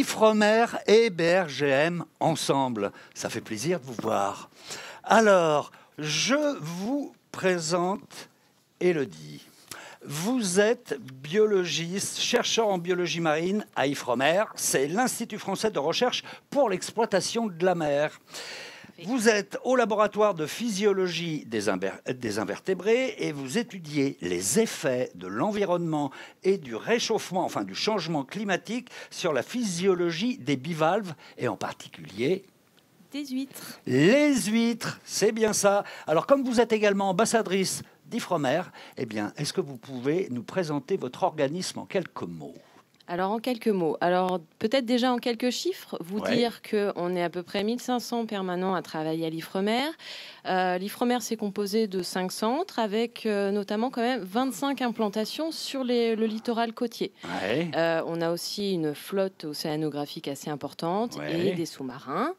IFROMER et BRGM ensemble. Ça fait plaisir de vous voir. Alors, je vous présente Elodie. Vous êtes biologiste, chercheur en biologie marine à Ifremer. C'est l'Institut français de recherche pour l'exploitation de la mer. Vous êtes au laboratoire de physiologie des, invertébrés et vous étudiez les effets de l'environnement et du réchauffement, enfin du changement climatique sur la physiologie des bivalves et en particulier des huîtres. Les huîtres, c'est bien ça. Alors comme vous êtes également ambassadrice d'Ifremer, eh est-ce que vous pouvez nous présenter votre organisme en quelques mots alors en quelques mots, alors peut-être déjà en quelques chiffres, vous dire qu'on est à peu près 1500 permanents à travailler à l'Ifremer. Euh, L'Ifremer s'est composé de 5 centres avec euh, notamment quand même 25 implantations sur le littoral côtier. Euh, on a aussi une flotte océanographique assez importante et des sous-marins.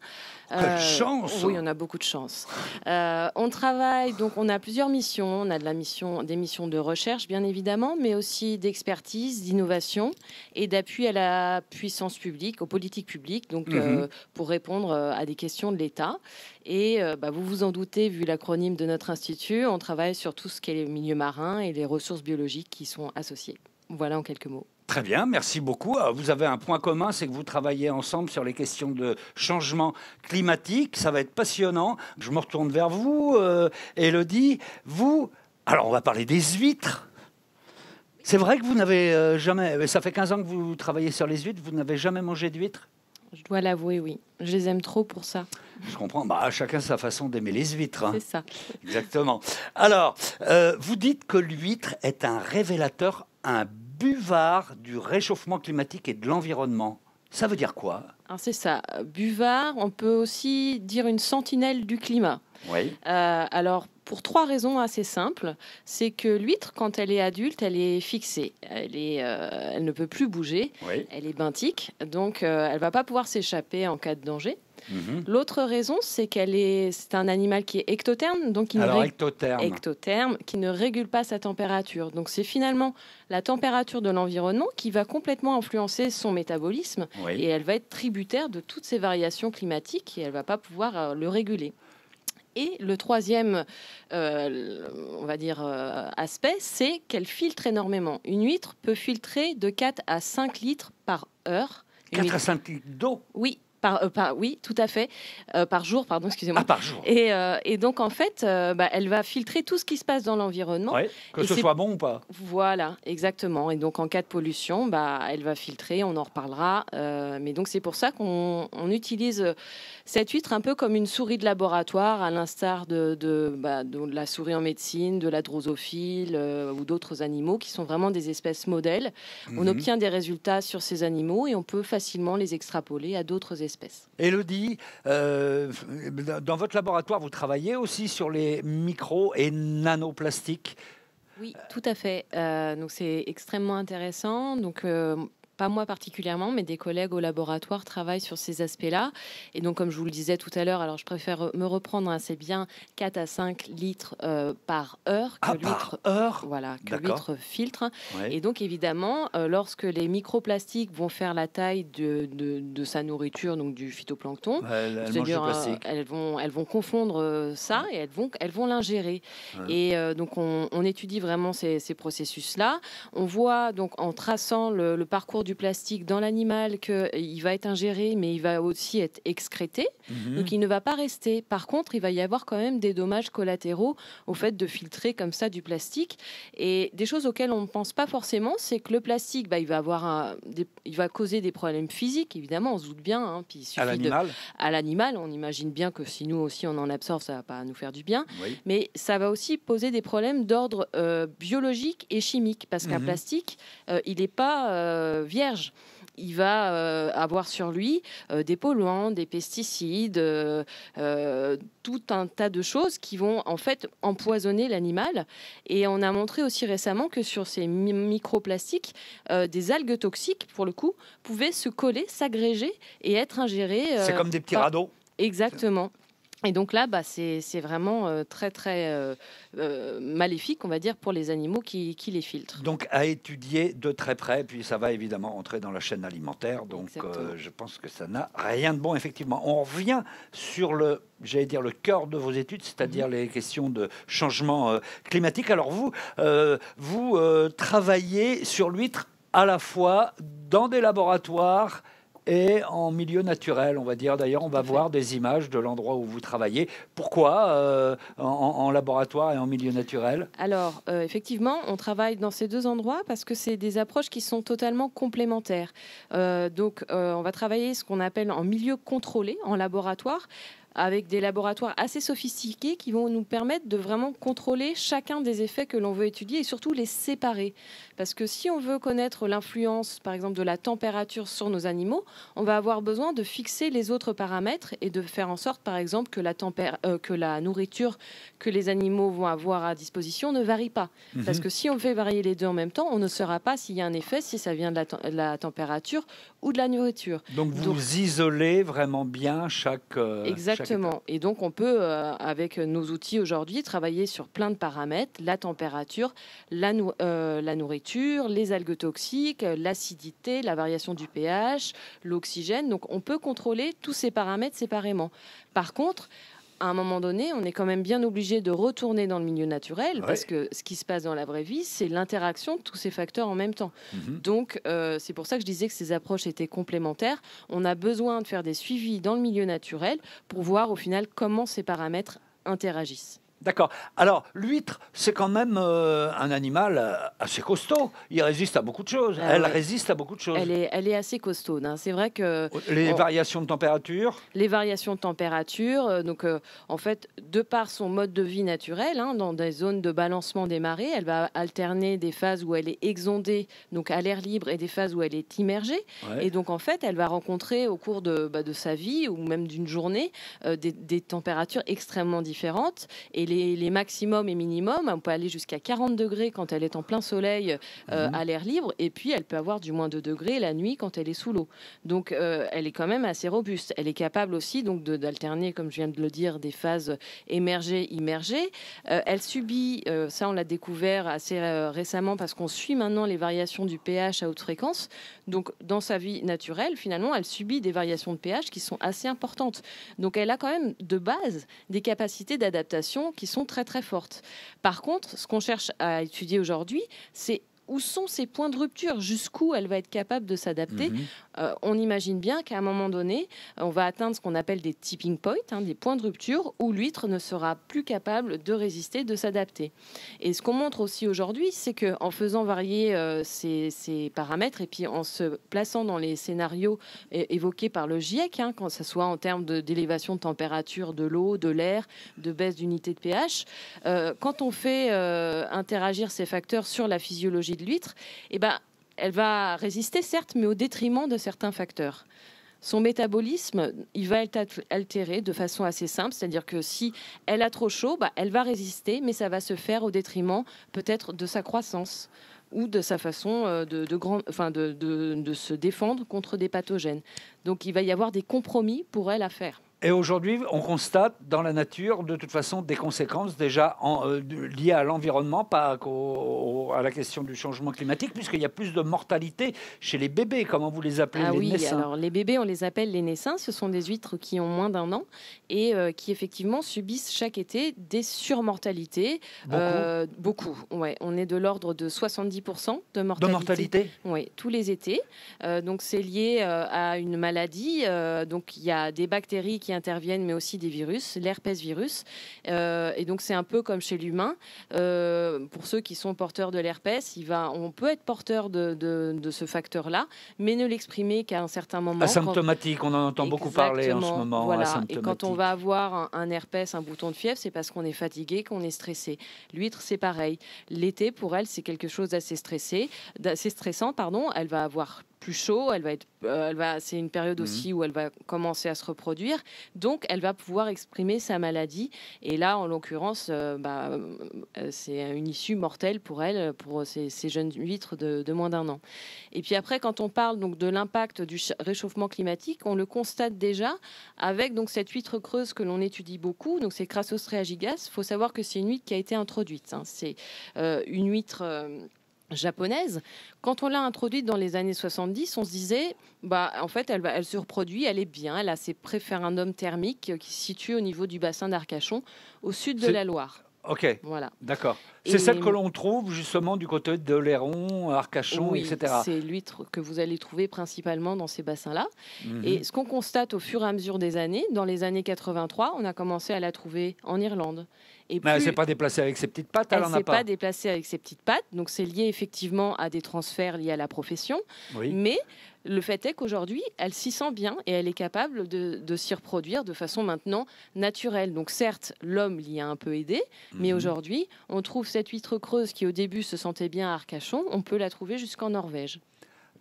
Quelle euh, chance Oui, on a beaucoup de chance. Euh, on travaille, donc on a plusieurs missions. On a de la mission, des missions de recherche, bien évidemment, mais aussi d'expertise, d'innovation et d'appui à la puissance publique, aux politiques publiques, donc mhm. euh, pour répondre à des questions de l'État. Et bah, vous vous en doutez, vu l'acronyme de notre institut, on travaille sur tout ce qui est les milieux marins et les ressources biologiques qui sont associées. Voilà en quelques mots. Très bien, merci beaucoup. Ah, vous avez un point commun, c'est que vous travaillez ensemble sur les questions de changement climatique. Ça va être passionnant. Je me retourne vers vous, euh, Élodie. Vous, alors on va parler des huîtres. C'est vrai que vous n'avez euh, jamais, euh, ça fait 15 ans que vous travaillez sur les huîtres, vous n'avez jamais mangé d'huîtres Je dois l'avouer, oui. Je les aime trop pour ça. Je comprends. Bah, chacun sa façon d'aimer les huîtres. Hein. C'est ça. Exactement. Alors, vous dites que l'huître est un révélateur, un buvard du réchauffement climatique et de l'environnement. Ça veut dire quoi ah, C'est ça, buvard, on peut aussi dire une sentinelle du climat. Oui. Euh, alors, pour trois raisons assez simples. C'est que l'huître, quand elle est adulte, elle est fixée. Elle, est, euh, elle ne peut plus bouger. Elle est benthique. Donc, euh, elle ne va pas pouvoir s'échapper en cas de danger. Mhm. L'autre raison, c'est qu'elle est, c'est un animal qui est ectotherme, donc il ne, qui ne régule pas sa température. Donc c'est finalement la température de l'environnement qui va complètement influencer son métabolisme et elle va être tributaire de toutes ces variations climatiques et elle va pas pouvoir euh, le réguler. Et le troisième, euh, on va dire, euh, aspect, c'est qu'elle filtre énormément. Une huître peut filtrer de 4 à 5 litres par heure. 4 à 5 litres d'eau Oui, euh, par, oui, tout à fait, euh, par jour, pardon, excusez-moi. Ah, par jour. Et, euh, donc en fait, bah, elle va filtrer tout ce qui se passe dans l'environnement. que ce soit bon ou pas. Voilà, exactement. Et donc en cas de pollution, bah, elle va filtrer, on en reparlera. mais donc c'est pour ça qu'on utilise cette huître un peu comme une souris de laboratoire, à l'instar de, bah, la souris en médecine, de la drosophile ou d'autres animaux qui sont vraiment des espèces modèles. On mhm. obtient des résultats sur ces animaux et on peut facilement les extrapoler à d'autres espèces Elodie, euh, dans votre laboratoire, vous travaillez aussi sur les micro et nanoplastiques. Oui, tout à fait. Euh, c'est extrêmement intéressant. Donc euh, pas moi particulièrement, mais des collègues au laboratoire travaillent sur ces aspects-là. Et donc, comme je vous le disais tout à l'heure, alors je préfère me reprendre, assez bien 4 à 5 litres euh, par heure que ah, heure voilà, que filtre. Et donc, évidemment, euh, lorsque les microplastiques vont faire la taille de, de, sa nourriture, donc du phytoplancton, euh, elles, vont, elles vont confondre ça et elles vont elles vont l'ingérer. Et donc, on, étudie vraiment ces, processus-là. On voit donc en traçant le, le parcours du du plastique dans l'animal qu'il va être ingéré, mais il va aussi être excrété. Mhm. Donc il ne va pas rester. Par contre, il va y avoir quand même des dommages collatéraux au fait de filtrer comme ça du plastique. Et des choses auxquelles on ne pense pas forcément, c'est que le plastique, bah, il, va avoir un, il va causer des problèmes physiques, évidemment, on se doute bien. Hein, puis à l'animal À l'animal, on imagine bien que si nous aussi on en absorbe, ça ne va pas nous faire du bien. Mais ça va aussi poser des problèmes d'ordre euh, biologique et chimique, parce qu'un mhm. plastique, euh, il n'est pas... Euh, vierge. Il va euh, avoir sur lui euh, des polluants, des pesticides, euh, tout un tas de choses qui vont en fait empoisonner l'animal. Et on a montré aussi récemment que sur ces microplastiques, des algues toxiques, pour le coup, pouvaient se coller, s'agréger et être ingérées. C'est comme des petits radeaux. Exactement. Et donc là, bah, c'est vraiment euh, très très euh, euh, maléfique, on va dire, pour les animaux qui, les filtrent. Donc à étudier de très près, puis ça va évidemment entrer dans la chaîne alimentaire. Donc je pense que ça n'a rien de bon, effectivement. On revient sur le, j'allais dire, le cœur de vos études, c'est-à-dire mhm. les questions de changement climatique. Alors vous, vous travaillez sur l'huître à la fois dans des laboratoires et en milieu naturel, on va dire. D'ailleurs, on va voir des images de l'endroit où vous travaillez. Pourquoi euh, en, laboratoire et en milieu naturel Alors, euh, effectivement, on travaille dans ces deux endroits parce que c'est des approches qui sont totalement complémentaires. Euh, donc, on va travailler ce qu'on appelle en milieu contrôlé, en laboratoire, avec des laboratoires assez sophistiqués qui vont nous permettre de vraiment contrôler chacun des effets que l'on veut étudier et surtout les séparer. Parce que si on veut connaître l'influence, par exemple, de la température sur nos animaux, on va avoir besoin de fixer les autres paramètres et de faire en sorte, par exemple, que la, euh, que la nourriture que les animaux vont avoir à disposition ne varie pas. Mhm. Parce que si on fait varier les deux en même temps, on ne saura pas s'il y a un effet, si ça vient de la, température ou de la nourriture. Donc vous isolez vraiment bien chaque... Euh, Exactement. Et donc, on peut, euh, avec nos outils aujourd'hui, travailler sur plein de paramètres la température, la, euh, la nourriture, les algues toxiques, euh, l'acidité, la variation du pH, l'oxygène. Donc, on peut contrôler tous ces paramètres séparément. Par contre, à un moment donné, on est quand même bien obligé de retourner dans le milieu naturel parce que ce qui se passe dans la vraie vie, c'est l'interaction de tous ces facteurs en même temps. Mhm. Donc, euh, c'est pour ça que je disais que ces approches étaient complémentaires. On a besoin de faire des suivis dans le milieu naturel pour voir au final comment ces paramètres interagissent. D'accord. Alors, l'huître, c'est quand même euh, un animal euh, assez costaud. Il résiste à beaucoup de choses. Ah elle résiste à beaucoup de choses. Elle est, assez costaud. Hein. C'est vrai que... Oh, les variations de température Les variations de température. Euh, donc, en fait, de par son mode de vie naturel, hein, dans des zones de balancement des marées, elle va alterner des phases où elle est exondée, donc à l'air libre, et des phases où elle est immergée. Et donc, en fait, elle va rencontrer au cours de, bah, sa vie, ou même d'une journée, des, températures extrêmement différentes. Et les, maximums et minimums. On peut aller jusqu'à 40 degrés quand elle est en plein soleil euh, mhm. à l'air libre, et puis elle peut avoir du moins 2 degrés la nuit quand elle est sous l'eau. Donc euh, elle est quand même assez robuste. Elle est capable aussi donc d'alterner, comme je viens de le dire, des phases émergées, immergées. Euh, elle subit, ça on l'a découvert assez récemment parce qu'on suit maintenant les variations du pH à haute fréquence. Donc dans sa vie naturelle, finalement, elle subit des variations de pH qui sont assez importantes. Donc elle a quand même de base des capacités d'adaptation sont très très fortes. Par contre, ce qu'on cherche à étudier aujourd'hui, c'est où sont ces points de rupture, jusqu'où elle va être capable de s'adapter. Mhm. Euh, on imagine bien qu'à un moment donné, euh, on va atteindre ce qu'on appelle des tipping points, hein, des points de rupture où l'huître ne sera plus capable de résister, de s'adapter. Et ce qu'on montre aussi aujourd'hui, c'est que en faisant varier euh, ces, paramètres et puis en se plaçant dans les scénarios évoqués par le GIEC, hein, quand ce soit en termes d'élévation de, température de l'eau, de l'air, de baisse d'unité de pH, quand on fait interagir ces facteurs sur la physiologie de l'huître, eh ben, elle va résister, certes, mais au détriment de certains facteurs son métabolisme, il va être altéré de façon assez simple. C'est-à-dire que si elle a trop chaud, bah, elle va résister, mais ça va se faire au détriment peut-être de sa croissance ou de sa façon euh, grand, de se défendre contre des pathogènes. Donc il va y avoir des compromis pour elle à faire. Et aujourd'hui, on constate dans la nature, de toute façon, des conséquences déjà euh, liées à l'environnement, pas à la question du changement climatique, puisqu'il y a plus de mortalité chez les bébés. Comment vous les appelez ah les oui, alors les bébés, on les appelle les naissins. Ce sont des huîtres qui ont moins d'un an et euh, qui effectivement subissent chaque été des surmortalités. Beaucoup. Euh, beaucoup. Ouais, on est de l'ordre de 70% de mortalité. De mortalité. Oui, tous les étés. donc c'est lié à une maladie. donc il y a des bactéries qui interviennent, mais aussi des virus, l'herpès virus. Euh, et donc c'est un peu comme chez l'humain. Euh, pour ceux qui sont porteurs de l'herpès, il va, on peut être porteur de, de, ce facteur-là, mais ne l'exprimer qu'à un certain moment. Asymptomatique, on en entend beaucoup parler en ce moment. Voilà. Et quand on va avoir un, un herpès, un bouton de fièvre, c'est parce qu'on est fatigué, qu'on est stressé. L'huître, c'est pareil. L'été, pour elle, c'est quelque chose d'assez stressé, d'assez stressant, pardon. Elle va avoir plus chaud, elle va être, euh, elle va, c'est une période mhm. aussi où elle va commencer à se reproduire, donc elle va pouvoir exprimer sa maladie. Et là, en l'occurrence, euh, bah, euh, c'est une issue mortelle pour elle, pour ces, jeunes huîtres de, moins d'un an. Et puis après, quand on parle donc de l'impact du réchauffement climatique, on le constate déjà avec donc cette huître creuse que l'on étudie beaucoup. Donc c'est Crassostrea gigas. Il faut savoir que c'est une huître qui a été introduite. Hein. C'est une huître japonaise, quand on l'a introduite dans les années 70, on se disait, bah, en fait, elle, elle se reproduit, elle est bien, elle a ses préférendums thermiques qui se situent au niveau du bassin d'Arcachon, au sud de la Loire. Ok. Voilà. D'accord. C'est celle que l'on trouve justement du côté de Léron, Arcachon, etc. C'est l'huître que vous allez trouver principalement dans ces bassins-là. Mhm. Et ce qu'on constate au fur et à mesure des années, dans les années 83, on a commencé à la trouver en Irlande. Mais elle s'est pas déplacée avec ses petites pattes, elle, elle pas. déplacée avec ses petites pattes, donc c'est lié effectivement à des transferts liés à la profession. Mais le fait est qu'aujourd'hui, elle s'y sent bien et elle est capable de, s'y reproduire de façon maintenant naturelle. Donc certes, l'homme l'y a un peu aidé, mais mhm. aujourd'hui, on trouve cette huître creuse qui au début se sentait bien à Arcachon, on peut la trouver jusqu'en Norvège.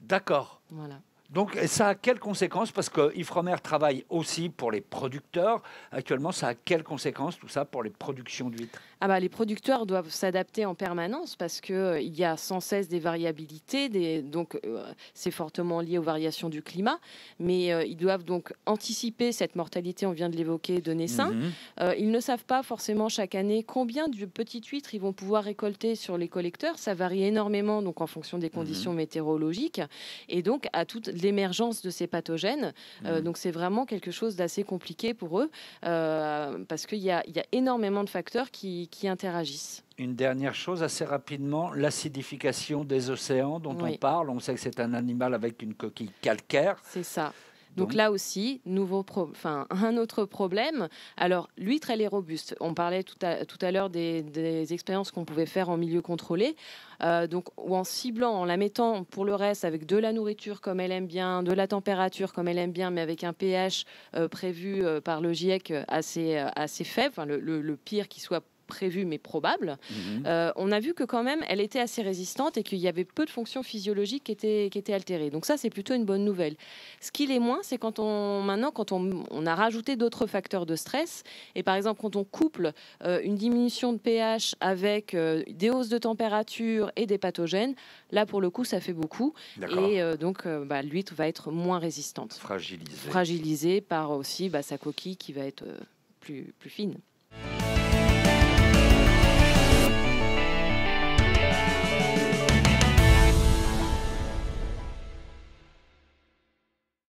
D'accord. Voilà. Donc ça a quelles conséquences Parce que ifromer travaille aussi pour les producteurs. Actuellement, ça a quelles conséquences tout ça pour les productions d'huîtres ah bah, les producteurs doivent s'adapter en permanence parce qu'il euh, y a sans cesse des variabilités, donc euh, c'est fortement lié aux variations du climat, mais euh, ils doivent donc anticiper cette mortalité, on vient de l'évoquer, de naissins. Mhm. ils ne savent pas forcément chaque année combien de petites huîtres ils vont pouvoir récolter sur les collecteurs, ça varie énormément donc en fonction des mhm. conditions météorologiques et donc à toute l'émergence de ces pathogènes. Mhm. donc c'est vraiment quelque chose d'assez compliqué pour eux parce qu'il y a, y a énormément de facteurs qui, qui interagissent. Une dernière chose assez rapidement, l'acidification des océans dont on parle. On sait que c'est un animal avec une coquille calcaire. C'est ça. Donc, là aussi, nouveau enfin, un autre problème. Alors l'huître, elle est robuste. On parlait tout à, tout à l'heure des, des, expériences qu'on pouvait faire en milieu contrôlé. Euh, donc, ou en ciblant, en la mettant pour le reste avec de la nourriture comme elle aime bien, de la température comme elle aime bien, mais avec un pH euh, prévu euh, par le GIEC assez, assez faible, enfin, le, le, le, pire qui soit prévue mais probable, mhm. euh, on a vu que quand même elle était assez résistante et qu'il y avait peu de fonctions physiologiques qui étaient, qui étaient altérées. Donc ça, c'est plutôt une bonne nouvelle. Ce qui est moins, c'est quand on maintenant quand on, a rajouté d'autres facteurs de stress et par exemple quand on couple euh, une diminution de pH avec euh, des hausses de température et des pathogènes, là pour le coup, ça fait beaucoup et donc bah, va être moins résistante. Fragilisée. Fragilisée par aussi bah, sa coquille qui va être plus, plus fine.